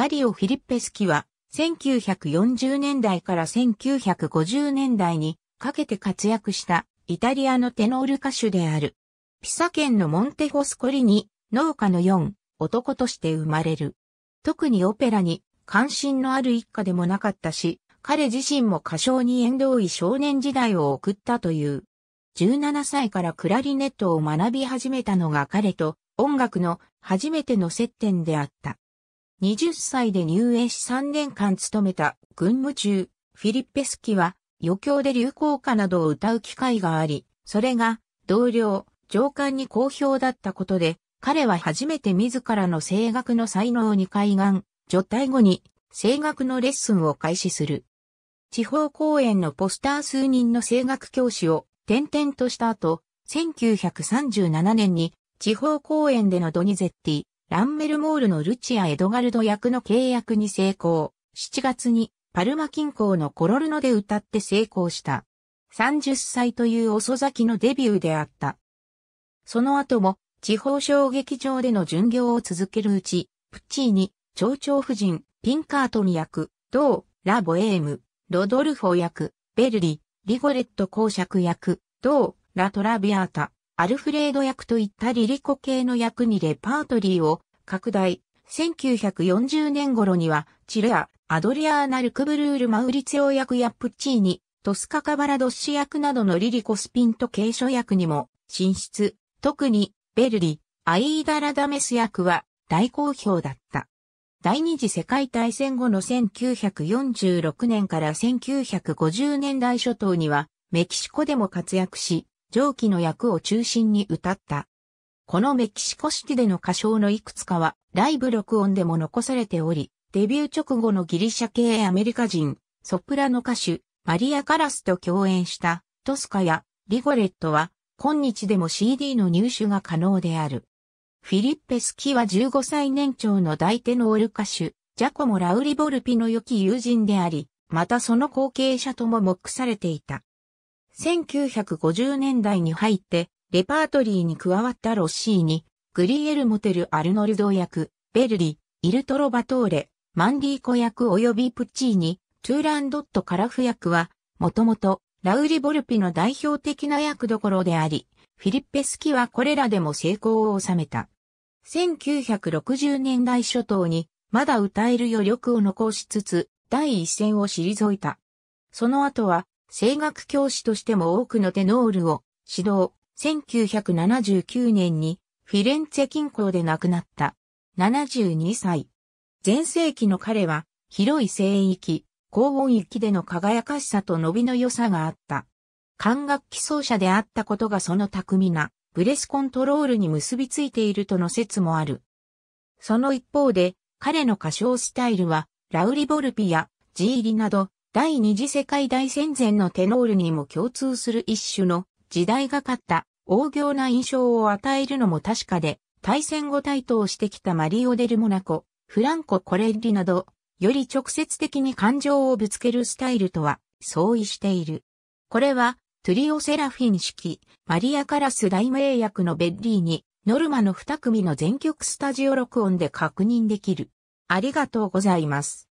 マリオ・フィリッペスキは、1940年代から1950年代にかけて活躍したイタリアのテノール歌手である。ピサ県のモンテフォスコリに農家の4男として生まれる。特にオペラに関心のある一家でもなかったし、彼自身も歌唱に縁遠い少年時代を送ったという。17歳からクラリネットを学び始めたのが彼と音楽の初めての接点であった。20歳で入園し3年間務めた軍務中、フィリッペスキは余興で流行歌などを歌う機会があり、それが同僚、上官に好評だったことで、彼は初めて自らの声楽の才能に開眼、除隊後に声楽のレッスンを開始する。地方公演のポスター数人の声楽教師を転々とした後、1937年に地方公演でのドニゼッティ、ランメルモールのルチア・エドガルド役の契約に成功。7月にパルマ近郊のコロルノで歌って成功した。30歳という遅咲きのデビューであった。その後も地方小劇場での巡業を続けるうち、プッチーニ、蝶々夫人、ピンカートン役、ー、ラボエーム、ロドルフォ役、ベルリ、リゴレット公爵役、ー、ラトラビアータ、アルフレード役といったリリコ系の役にレパートリーを拡大。1940年頃には、チレア、アドリアーナ・ルクブルール・マウリツオ役やプッチーニ、トスカ・カバラドッシ役などのリリコスピント継承役にも進出。特に、ベルリ、アイーダ・ラダメス役は大好評だった。第二次世界大戦後の1946年から1950年代初頭には、メキシコでも活躍し、上記の役を中心に歌った。このメキシコシティでの歌唱のいくつかは、ライブ録音でも残されており、デビュー直後のギリシャ系アメリカ人、ソプラノ歌手、マリア・カラスと共演した、トスカやリゴレットは、今日でも CD の入手が可能である。フィリッペスキは15歳年長の大手のオル歌手、ジャコモ・ラウリ・ボルピの良き友人であり、またその後継者とも目されていた。1950年代に入って、レパートリーに加わったロッシーに、グリエルモテル・アルノルド役、ベルリ、イルトロバトーレ、マンディーコ役及びプッチーニ、トゥーランドット・カラフ役は、もともと、ラウリ・ボルピの代表的な役どころであり、フィリッペスキはこれらでも成功を収めた。1960年代初頭に、まだ歌える余力を残しつつ、第一線を退いた。その後は、声楽教師としても多くのテノールを指導、1979年にフィレンツェ近郊で亡くなった。72歳。前世紀の彼は広い声域、高音域での輝かしさと伸びの良さがあった。管楽器奏者であったことがその巧みなブレスコントロールに結びついているとの説もある。その一方で彼の歌唱スタイルはラウリボルピやジーリなど第二次世界大戦前のテノールにも共通する一種の時代がかった大行な印象を与えるのも確かで、対戦後対等してきたマリオ・デル・モナコ、フランコ・コレッリなど、より直接的に感情をぶつけるスタイルとは相違している。これは、トゥリオ・セラフィン式、マリア・カラス大名役のベッリーに、ノルマの二組の全曲スタジオ録音で確認できる。ありがとうございます。